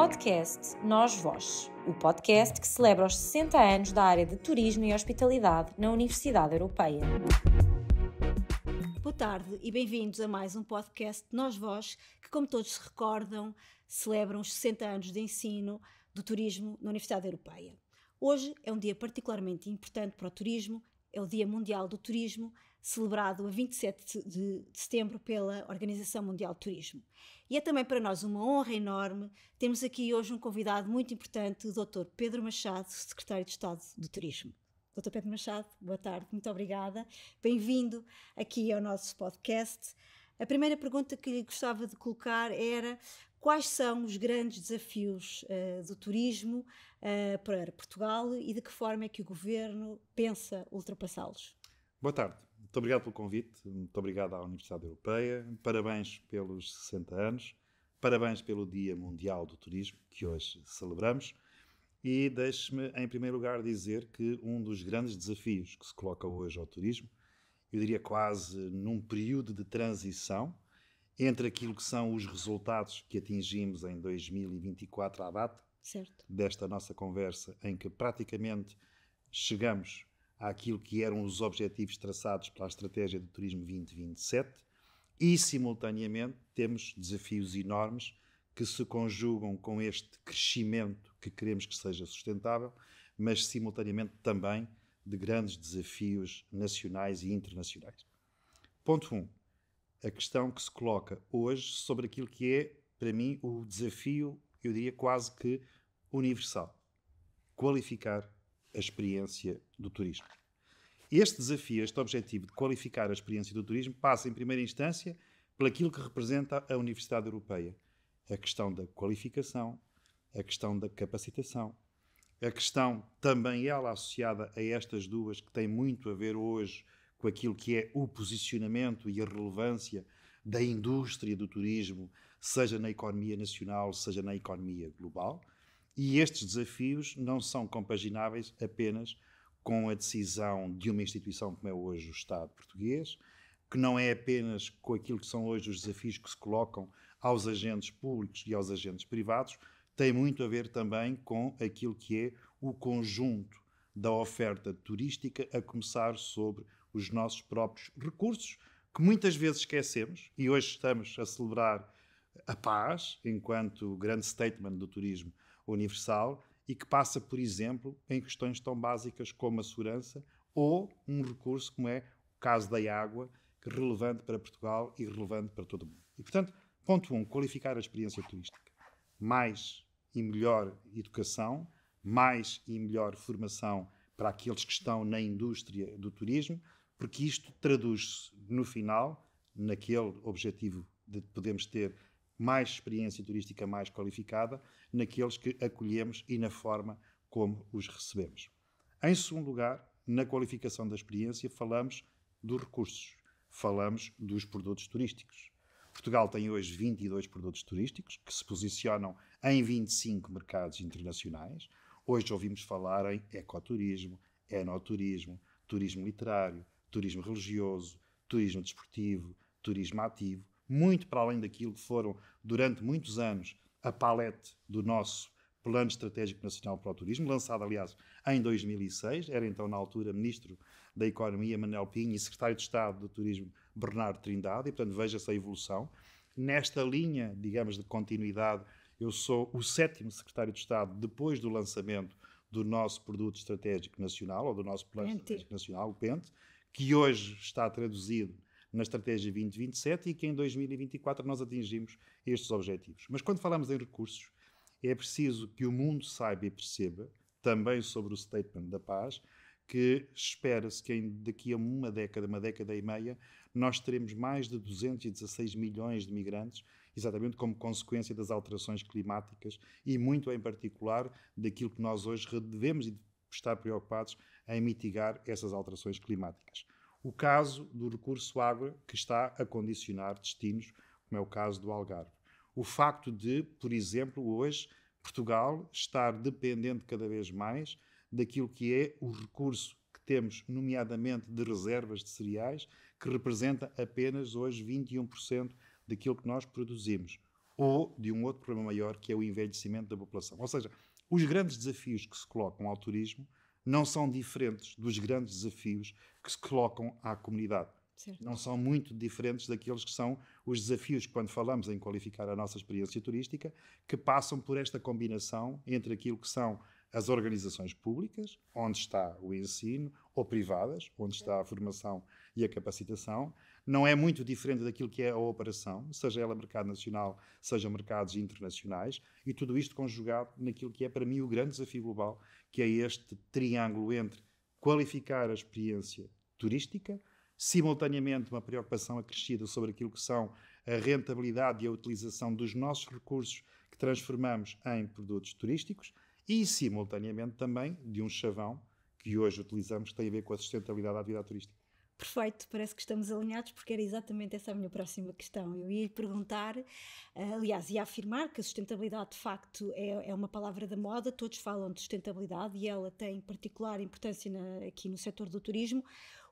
podcast Nós Vós, o podcast que celebra os 60 anos da área de turismo e hospitalidade na Universidade Europeia. Boa tarde e bem-vindos a mais um podcast Nós Vós, que, como todos se recordam, celebram os 60 anos de ensino do turismo na Universidade Europeia. Hoje é um dia particularmente importante para o turismo, é o Dia Mundial do Turismo, celebrado a 27 de, setembro pela Organização Mundial de Turismo. E é também para nós uma honra enorme termos aqui hoje um convidado muito importante, o Dr. Pedro Machado, Secretário de Estado do Turismo. Dr. Pedro Machado, boa tarde, muito obrigada. Bem-vindo aqui ao nosso podcast. A primeira pergunta que lhe gostava de colocar era quais são os grandes desafios uh, do turismo uh, para Portugal e de que forma é que o governo pensa ultrapassá-los? Boa tarde muito obrigado pelo convite, muito obrigado à Universidade Europeia, parabéns pelos 60 anos, parabéns pelo Dia Mundial do Turismo, que hoje celebramos, e deixe-me, em primeiro lugar, dizer que um dos grandes desafios que se coloca hoje ao turismo, eu diria quase num período de transição, entre aquilo que são os resultados que atingimos em 2024 à data, certo. desta nossa conversa, em que praticamente chegamos àquilo que eram os objetivos traçados pela Estratégia de Turismo 2027 e, simultaneamente, temos desafios enormes que se conjugam com este crescimento que queremos que seja sustentável, mas, simultaneamente, também de grandes desafios nacionais e internacionais. Ponto 1. Um, a questão que se coloca hoje sobre aquilo que é, para mim, o desafio, eu diria quase que universal: qualificar a experiência do turismo. Este desafio, este objetivo de qualificar a experiência do turismo, passa, em primeira instância, pelaquilo que representa a Universidade Europeia. A questão da qualificação, a questão da capacitação, a questão também ela associada a estas duas, que tem muito a ver hoje com aquilo que é o posicionamento e a relevância da indústria do turismo, seja na economia nacional, seja na economia global. E estes desafios não são compagináveis apenas com a decisão de uma instituição como é hoje o Estado português, que não é apenas com aquilo que são hoje os desafios que se colocam aos agentes públicos e aos agentes privados, tem muito a ver também com aquilo que é o conjunto da oferta turística, a começar sobre os nossos próprios recursos, que muitas vezes esquecemos, e hoje estamos a celebrar a paz, enquanto grande statement do turismo universal e que passa, por exemplo, em questões tão básicas como a segurança ou um recurso como é o caso da água, que é relevante para Portugal e relevante para todo o mundo. E, portanto, ponto 1, um, qualificar a experiência turística. Mais e melhor educação, mais e melhor formação para aqueles que estão na indústria do turismo, porque isto traduz-se, no final, naquele objetivo de podemos ter mais experiência turística mais qualificada naqueles que acolhemos e na forma como os recebemos. Em segundo lugar, na qualificação da experiência, falamos dos recursos, falamos dos produtos turísticos. Portugal tem hoje 22 produtos turísticos que se posicionam em 25 mercados internacionais. Hoje ouvimos falar em ecoturismo, enoturismo, turismo literário, turismo religioso, turismo desportivo, turismo ativo muito para além daquilo que foram, durante muitos anos, a palete do nosso Plano Estratégico Nacional para o Turismo, lançado, aliás, em 2006. Era então, na altura, Ministro da Economia Manuel Pinho e Secretário de Estado do Turismo Bernardo Trindade, e, portanto, veja-se a evolução. Nesta linha, digamos, de continuidade, eu sou o sétimo Secretário de Estado depois do lançamento do nosso produto estratégico nacional, ou do nosso Plano Estratégico Nacional, o PENTE, que hoje está traduzido na Estratégia 2027 e que em 2024 nós atingimos estes objetivos. Mas quando falamos em recursos, é preciso que o mundo saiba e perceba, também sobre o Statement da Paz, que espera-se que daqui a uma década, uma década e meia, nós teremos mais de 216 milhões de migrantes, exatamente como consequência das alterações climáticas e, muito em particular, daquilo que nós hoje devemos estar preocupados em mitigar essas alterações climáticas o caso do recurso água que está a condicionar destinos, como é o caso do Algarve. O facto de, por exemplo, hoje Portugal estar dependente cada vez mais daquilo que é o recurso que temos, nomeadamente de reservas de cereais, que representa apenas hoje 21% daquilo que nós produzimos, ou de um outro problema maior que é o envelhecimento da população. Ou seja, os grandes desafios que se colocam ao turismo não são diferentes dos grandes desafios que se colocam à comunidade. Certo. Não são muito diferentes daqueles que são os desafios, quando falamos em qualificar a nossa experiência turística, que passam por esta combinação entre aquilo que são as organizações públicas, onde está o ensino, ou privadas, onde está a formação e a capacitação. Não é muito diferente daquilo que é a operação, seja ela mercado nacional, seja mercados internacionais, e tudo isto conjugado naquilo que é, para mim, o grande desafio global, que é este triângulo entre qualificar a experiência turística, simultaneamente uma preocupação acrescida sobre aquilo que são a rentabilidade e a utilização dos nossos recursos que transformamos em produtos turísticos e, simultaneamente, também de um chavão que hoje utilizamos que tem a ver com a sustentabilidade da atividade turística. Perfeito, parece que estamos alinhados, porque era exatamente essa a minha próxima questão. Eu ia lhe perguntar, eh, aliás, ia afirmar que a sustentabilidade de facto é, é uma palavra da moda, todos falam de sustentabilidade e ela tem particular importância na, aqui no setor do turismo.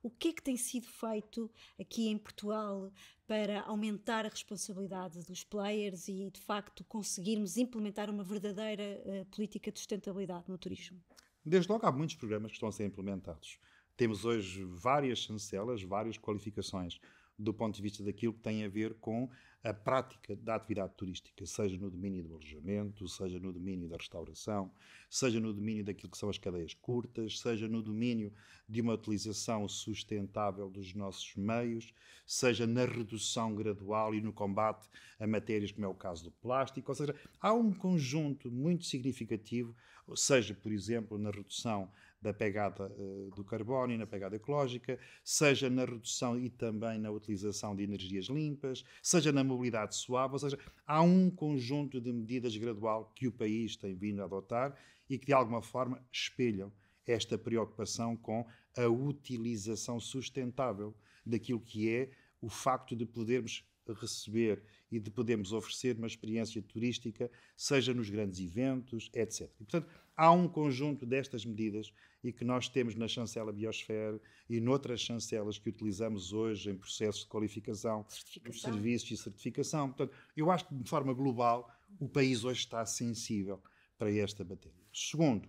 O que é que tem sido feito aqui em Portugal para aumentar a responsabilidade dos players e de facto conseguirmos implementar uma verdadeira uh, política de sustentabilidade no turismo? Desde logo, há muitos programas que estão a ser implementados. Temos hoje várias chancelas, várias qualificações do ponto de vista daquilo que tem a ver com a prática da atividade turística, seja no domínio do alojamento, seja no domínio da restauração, seja no domínio daquilo que são as cadeias curtas, seja no domínio de uma utilização sustentável dos nossos meios, seja na redução gradual e no combate a matérias como é o caso do plástico, ou seja, há um conjunto muito significativo, seja, por exemplo, na redução da pegada uh, do carbono e na pegada ecológica, seja na redução e também na utilização de energias limpas, seja na mobilidade suave, ou seja, há um conjunto de medidas gradual que o país tem vindo a adotar e que de alguma forma espelham esta preocupação com a utilização sustentável daquilo que é o facto de podermos receber e de podermos oferecer uma experiência turística, seja nos grandes eventos, etc. E, portanto, há um conjunto destas medidas e que nós temos na chancela Biosfera e noutras chancelas que utilizamos hoje em processos de qualificação dos serviços e certificação. Portanto, eu acho que, de forma global, o país hoje está sensível para esta matéria. Segundo,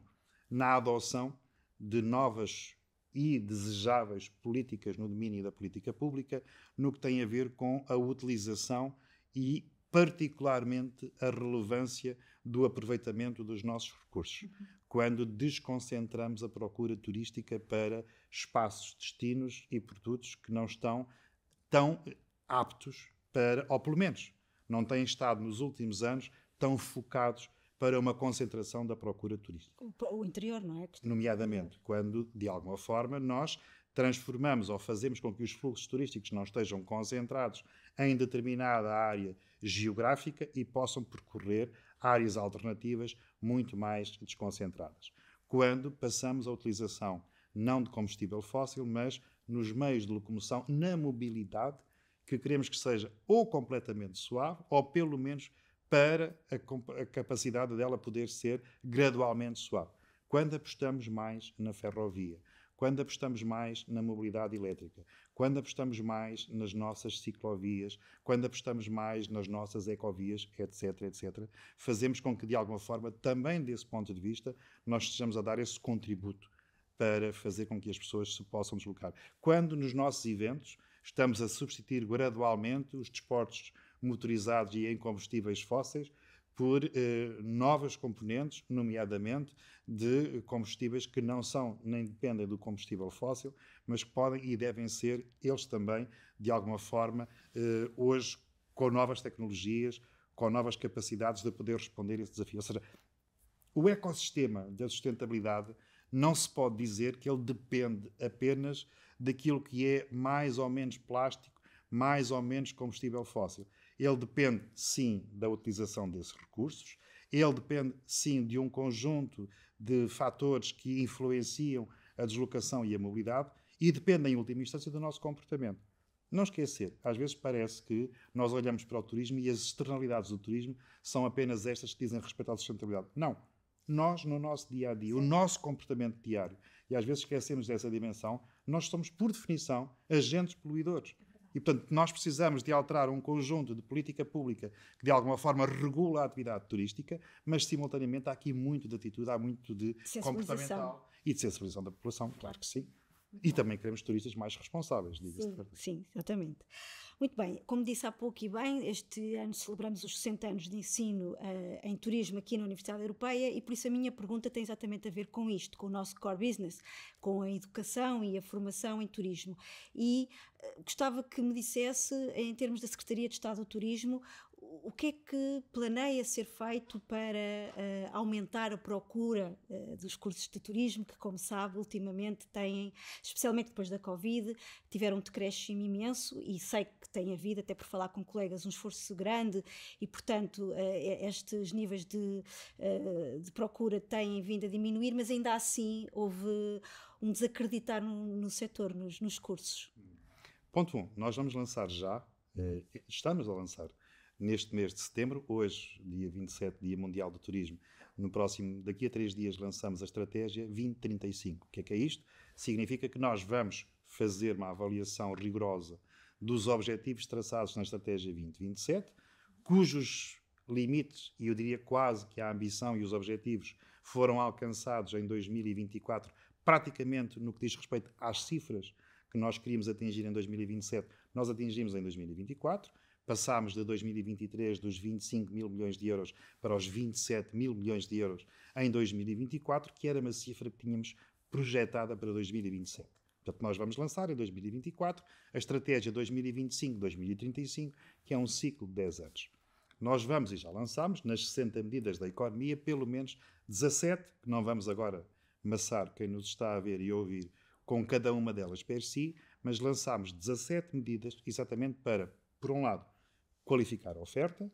na adoção de novas e desejáveis políticas no domínio da política pública, no que tem a ver com a utilização e, particularmente, a relevância do aproveitamento dos nossos recursos. Uhum. Quando desconcentramos a procura turística para espaços, destinos e produtos que não estão tão eh, aptos para, ou pelo menos, não têm estado nos últimos anos tão focados para uma concentração da procura turística. O interior, não é? Nomeadamente, quando, de alguma forma, nós transformamos ou fazemos com que os fluxos turísticos não estejam concentrados em determinada área geográfica e possam percorrer áreas alternativas muito mais desconcentradas. Quando passamos à utilização não de combustível fóssil, mas nos meios de locomoção, na mobilidade, que queremos que seja ou completamente suave, ou pelo menos para a, a capacidade dela poder ser gradualmente suave. Quando apostamos mais na ferrovia, quando apostamos mais na mobilidade elétrica, quando apostamos mais nas nossas ciclovias, quando apostamos mais nas nossas ecovias, etc, etc, fazemos com que, de alguma forma, também desse ponto de vista, nós estejamos a dar esse contributo para fazer com que as pessoas se possam deslocar. Quando nos nossos eventos estamos a substituir gradualmente os desportos motorizados e em combustíveis fósseis por eh, novas componentes, nomeadamente de combustíveis que não são nem dependem do combustível fóssil, mas que podem e devem ser eles também, de alguma forma, eh, hoje com novas tecnologias, com novas capacidades de poder responder a esse desafio. Ou seja, o ecossistema da sustentabilidade não se pode dizer que ele depende apenas daquilo que é mais ou menos plástico, mais ou menos combustível fóssil ele depende, sim, da utilização desses recursos, ele depende, sim, de um conjunto de fatores que influenciam a deslocação e a mobilidade e depende, em última instância, do nosso comportamento. Não esquecer, às vezes parece que nós olhamos para o turismo e as externalidades do turismo são apenas estas que dizem respeito à sustentabilidade. Não. Nós, no nosso dia a dia, o nosso comportamento diário, e às vezes esquecemos dessa dimensão, nós somos, por definição, agentes poluidores. E, portanto, nós precisamos de alterar um conjunto de política pública que, de alguma forma, regula a atividade turística, mas, simultaneamente, há aqui muito de atitude, há muito de comportamental e de sensibilização da população, claro que sim. E também queremos turistas mais responsáveis, diga-se. Sim, sim, exatamente. Muito bem, como disse há pouco e bem, este ano celebramos os 60 anos de ensino uh, em turismo aqui na Universidade Europeia e por isso a minha pergunta tem exatamente a ver com isto, com o nosso core business, com a educação e a formação em turismo. E uh, gostava que me dissesse, em termos da Secretaria de Estado do Turismo, o que é que planeia ser feito para uh, aumentar a procura uh, dos cursos de turismo, que, como sabe, ultimamente têm, especialmente depois da Covid, tiveram um decréscimo imenso e sei que tem havido, até por falar com colegas, um esforço grande e, portanto, uh, estes níveis de, de, procura têm vindo a diminuir, mas ainda assim houve um desacreditar no, no setor, nos, nos cursos. Ponto 1. Um, nós vamos lançar já, estamos a lançar neste mês de setembro, hoje, dia 27, Dia Mundial do Turismo. No próximo, daqui a três dias, lançamos a estratégia 2035. O que é que é isto? Significa que nós vamos fazer uma avaliação rigorosa dos objetivos traçados na estratégia 2027, cujos limites, e eu diria quase que a ambição e os objetivos foram alcançados em 2024, praticamente no que diz respeito às cifras que nós queríamos atingir em 2027, nós atingimos em 2024 passámos de 2023 dos 25 mil milhões de euros para os 27 mil milhões de euros em 2024, que era uma cifra que tínhamos projetada para 2027. Portanto, nós vamos lançar em 2024 a estratégia 2025-2035, que é um ciclo de 10 anos. Nós vamos, e já lançámos, nas 60 medidas da economia, pelo menos 17, que não vamos agora massar quem nos está a ver e ouvir com cada uma delas per si, mas lançámos 17 medidas exatamente para, por um lado, qualificar a oferta,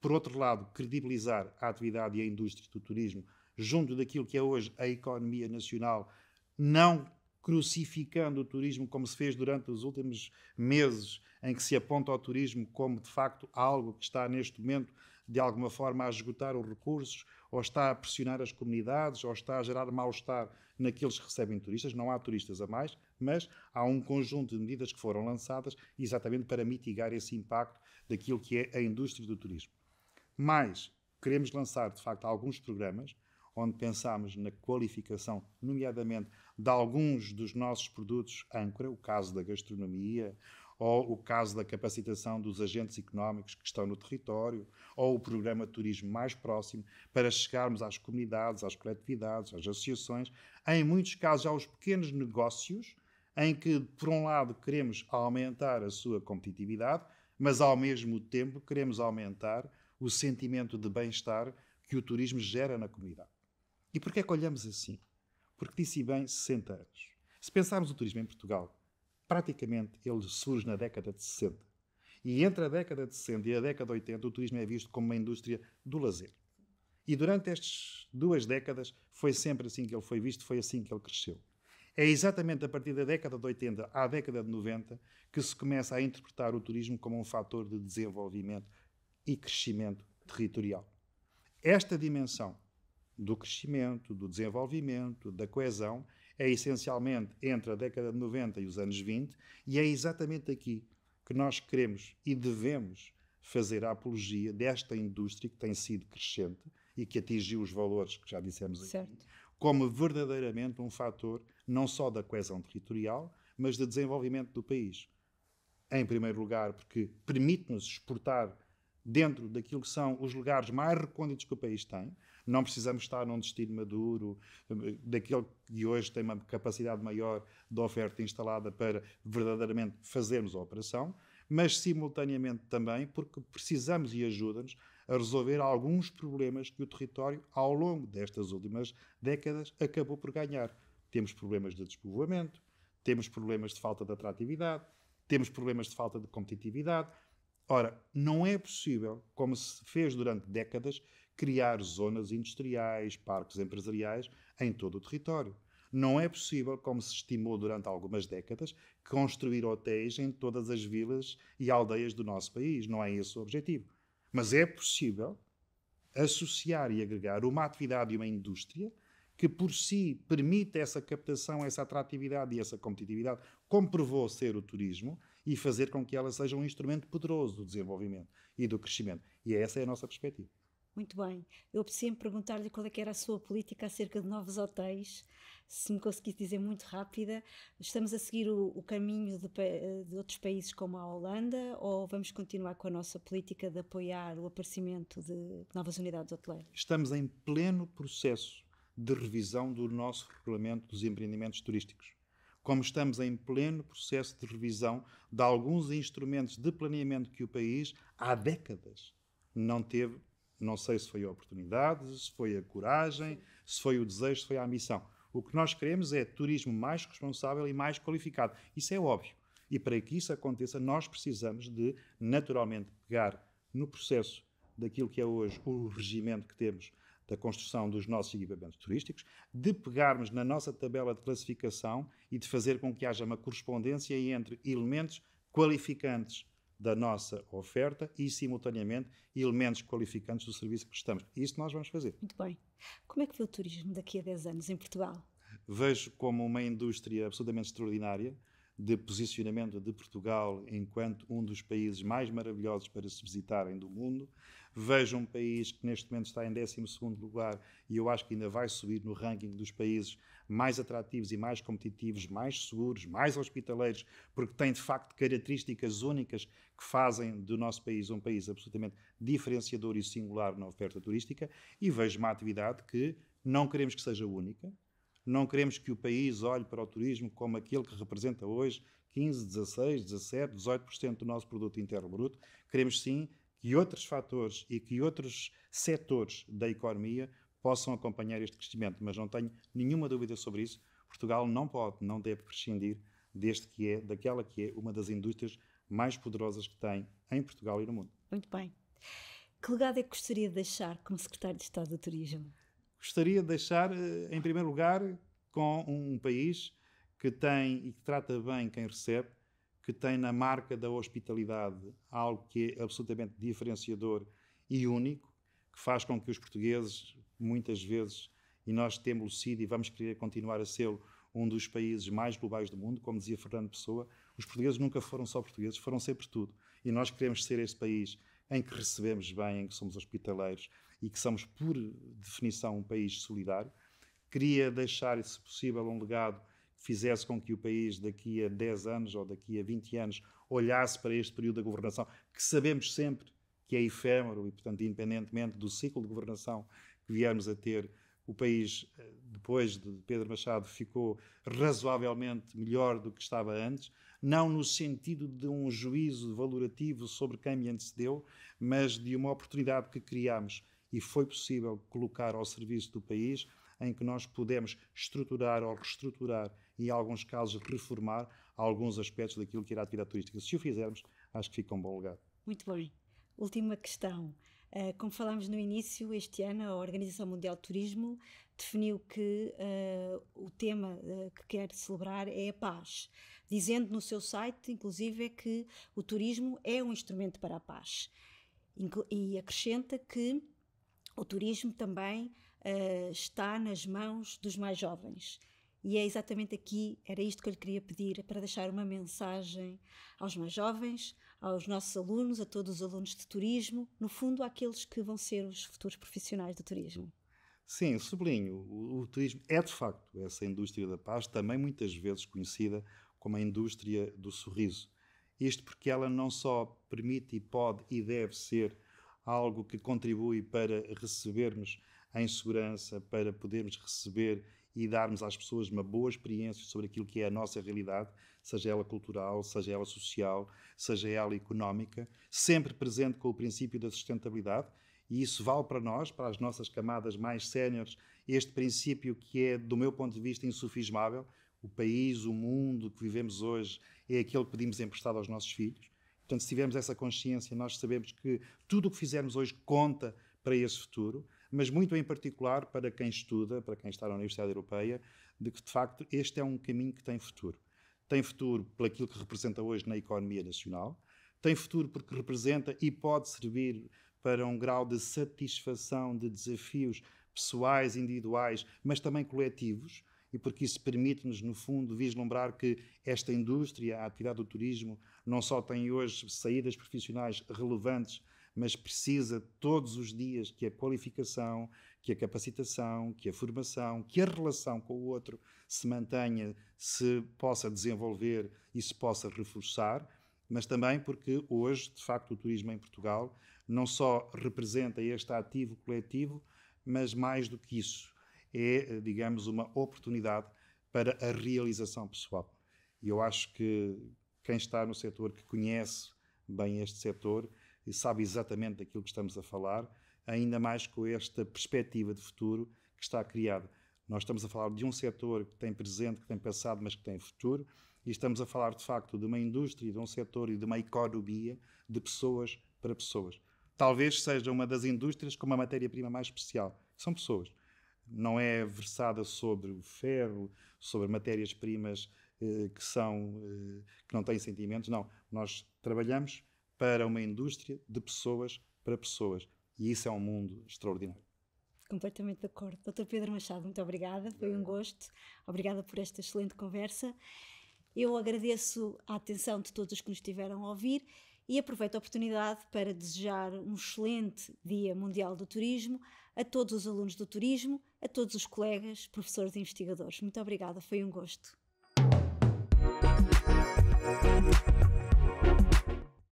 por outro lado, credibilizar a atividade e a indústria do turismo junto daquilo que é hoje a economia nacional, não crucificando o turismo como se fez durante os últimos meses, em que se aponta ao turismo como de facto algo que está neste momento de alguma forma a esgotar os recursos ou está a pressionar as comunidades, ou está a gerar mal-estar naqueles que recebem turistas. Não há turistas a mais, mas há um conjunto de medidas que foram lançadas exatamente para mitigar esse impacto daquilo que é a indústria do turismo. Mas queremos lançar, de facto, alguns programas onde pensámos na qualificação, nomeadamente, de alguns dos nossos produtos âncora, o caso da gastronomia, ou o caso da capacitação dos agentes económicos que estão no território, ou o programa de turismo mais próximo, para chegarmos às comunidades, às coletividades, às associações, em muitos casos aos pequenos negócios, em que, por um lado, queremos aumentar a sua competitividade, mas ao mesmo tempo queremos aumentar o sentimento de bem-estar que o turismo gera na comunidade. E porquê é que olhamos assim? Porque disse bem 60 anos. Se pensarmos o turismo em Portugal praticamente ele surge na década de 60. E entre a década de 60 e a década de 80, o turismo é visto como uma indústria do lazer. E durante estas duas décadas foi sempre assim que ele foi visto, foi assim que ele cresceu. É exatamente a partir da década de 80 à década de 90 que se começa a interpretar o turismo como um fator de desenvolvimento e crescimento territorial. Esta dimensão do crescimento, do desenvolvimento, da coesão, é essencialmente entre a década de 90 e os anos 20, e é exatamente aqui que nós queremos e devemos fazer a apologia desta indústria que tem sido crescente e que atingiu os valores que já dissemos aqui, certo. como verdadeiramente um fator não só da coesão territorial, mas de desenvolvimento do país. Em primeiro lugar, porque permite-nos exportar dentro daquilo que são os lugares mais recônditos que o país tem, não precisamos estar num destino maduro, hum, daquele que hoje tem uma capacidade maior de oferta instalada para verdadeiramente fazermos a operação, mas simultaneamente também porque precisamos e ajuda-nos a resolver alguns problemas que o território, ao longo destas últimas décadas, acabou por ganhar. Temos problemas de despovoamento, temos problemas de falta de atratividade, temos problemas de falta de competitividade. Ora, não é possível, como se fez durante décadas, criar zonas industriais, parques empresariais em todo o território. Não é possível, como se estimou durante algumas décadas, construir hotéis em todas as vilas e aldeias do nosso país. Não é esse o objetivo. Mas é possível associar e agregar uma atividade e uma indústria que por si permite essa captação, essa atratividade e essa competitividade, como provou ser o turismo, e fazer com que ela seja um instrumento poderoso do desenvolvimento e do crescimento. E essa é a nossa perspectiva. Muito bem. Eu sempre perguntar-lhe qual é era a sua política acerca de novos hotéis, se me conseguisse dizer muito rápida. Estamos a seguir o, o caminho de, de, outros países como a Holanda ou vamos continuar com a nossa política de apoiar o aparecimento de novas unidades hoteleiras? Estamos em pleno processo de revisão do nosso regulamento dos empreendimentos turísticos. Como estamos em pleno processo de revisão de alguns instrumentos de planeamento que o país há décadas não teve não sei se foi a oportunidade, se foi a coragem, se foi o desejo, se foi a ambição. O que nós queremos é turismo mais responsável e mais qualificado. Isso é óbvio. E para que isso aconteça, nós precisamos de, naturalmente, pegar no processo daquilo que é hoje o regimento que temos da construção dos nossos equipamentos turísticos, de pegarmos na nossa tabela de classificação e de fazer com que haja uma correspondência entre elementos qualificantes da nossa oferta e, simultaneamente, elementos qualificantes do serviço que prestamos. Isso nós vamos fazer. Muito bem. Como é que vê o turismo daqui a 10 anos em Portugal? Vejo como uma indústria absolutamente extraordinária de posicionamento de Portugal enquanto um dos países mais maravilhosos para se visitarem do mundo. Vejo um país que neste momento está em 12º lugar e eu acho que ainda vai subir no ranking dos países mais atrativos e mais competitivos, mais seguros, mais hospitaleiros, porque têm de facto características únicas que fazem do nosso país um país absolutamente diferenciador e singular na oferta turística. E vejo uma atividade que não queremos que seja única, não queremos que o país olhe para o turismo como aquele que representa hoje 15, 16, 17, 18% do nosso produto interno bruto. Queremos sim que outros fatores e que outros setores da economia possam acompanhar este crescimento, mas não tenho nenhuma dúvida sobre isso. Portugal não pode, não deve prescindir deste que é, daquela que é uma das indústrias mais poderosas que tem em Portugal e no mundo. Muito bem. Que legado é que gostaria de deixar como secretário de Estado do Turismo? Gostaria de deixar, eh, em primeiro lugar, com um país que tem e que trata bem quem recebe, que tem na marca da hospitalidade algo que é absolutamente diferenciador e único, que faz com que os portugueses, muitas vezes, e nós temos sido e vamos querer continuar a ser um dos países mais globais do mundo, como dizia Fernando Pessoa, os portugueses nunca foram só portugueses, foram sempre tudo. E nós queremos ser esse país em que recebemos bem, em que somos hospitaleiros e que somos, por definição, um país solidário. Queria deixar, se possível, um legado que fizesse com que o país, daqui a 10 anos ou daqui a 20 anos, olhasse para este período da governação, que sabemos sempre que é efêmero e, portanto, independentemente do ciclo de governação que viermos a ter, o país, eh, depois de Pedro Machado, ficou razoavelmente melhor do que estava antes, não no sentido de um juízo valorativo sobre quem me antecedeu, mas de uma oportunidade que criámos e foi possível colocar ao serviço do país em que nós pudemos estruturar ou reestruturar e, em alguns casos, reformar alguns aspectos daquilo que era a atividade turística. Se o fizermos, acho que fica um bom legado. Muito bem. Última questão. Eh, como falámos no início, este ano a Organização Mundial de Turismo definiu que uh, o tema uh, que quer celebrar é a paz, dizendo no seu site, inclusive, é que o turismo é um instrumento para a paz. Inclu e acrescenta que o turismo também uh, está nas mãos dos mais jovens. E é exatamente aqui, era isto que eu lhe queria pedir, para deixar uma mensagem aos mais jovens, aos nossos alunos, a todos os alunos de turismo, no fundo, àqueles que vão ser os futuros profissionais do turismo. Sim, sublinho. O, o turismo é, de facto, essa indústria da paz, também muitas vezes conhecida como a indústria do sorriso. Isto porque ela não só permite e pode e deve ser algo que contribui para recebermos em segurança, para podermos receber e darmos às pessoas uma boa experiência sobre aquilo que é a nossa realidade, seja ela cultural, seja ela social, seja ela económica, sempre presente com o princípio da sustentabilidade. E isso vale para nós, para as nossas camadas mais séniores, este princípio que é, do meu ponto de vista, insufismável. O país, o mundo que vivemos hoje é aquele que pedimos emprestado aos nossos filhos. Portanto, se tivermos essa consciência, nós sabemos que tudo o que fizermos hoje conta para esse futuro, mas muito em particular para quem estuda, para quem está na Universidade Europeia, de que de facto este é um caminho que tem futuro tem futuro aquilo que representa hoje na economia nacional, tem futuro porque representa e pode servir para um grau de satisfação de desafios pessoais, individuais, mas também coletivos, e porque isso permite-nos, no fundo, vislumbrar que esta indústria, a atividade do turismo, não só tem hoje saídas profissionais relevantes mas precisa todos os dias que a qualificação, que a capacitação, que a formação, que a relação com o outro se mantenha, se possa desenvolver e se possa reforçar, mas também porque hoje, de facto, o turismo em Portugal não só representa este ativo coletivo, mas mais do que isso, é, digamos, uma oportunidade para a realização pessoal. E eu acho que quem está no setor, que conhece bem este setor, e sabe exatamente daquilo que estamos a falar, ainda mais com esta perspectiva de futuro que está criada. Nós estamos a falar de um setor que tem presente, que tem passado, mas que tem futuro, e estamos a falar de facto de uma indústria, de um setor e de uma economia de pessoas para pessoas. Talvez seja uma das indústrias com uma matéria-prima mais especial, são pessoas. Não é versada sobre o ferro, sobre matérias-primas eh, que são eh, que não têm sentimentos, não. Nós trabalhamos para uma indústria de pessoas para pessoas. E isso é um mundo extraordinário. Completamente de acordo. Doutor Pedro Machado, muito obrigada, foi um gosto. Obrigada por esta excelente conversa. Eu agradeço a atenção de todos os que nos tiveram a ouvir e aproveito a oportunidade para desejar um excelente Dia Mundial do Turismo a todos os alunos do turismo, a todos os colegas, professores e investigadores. Muito obrigada, foi um gosto.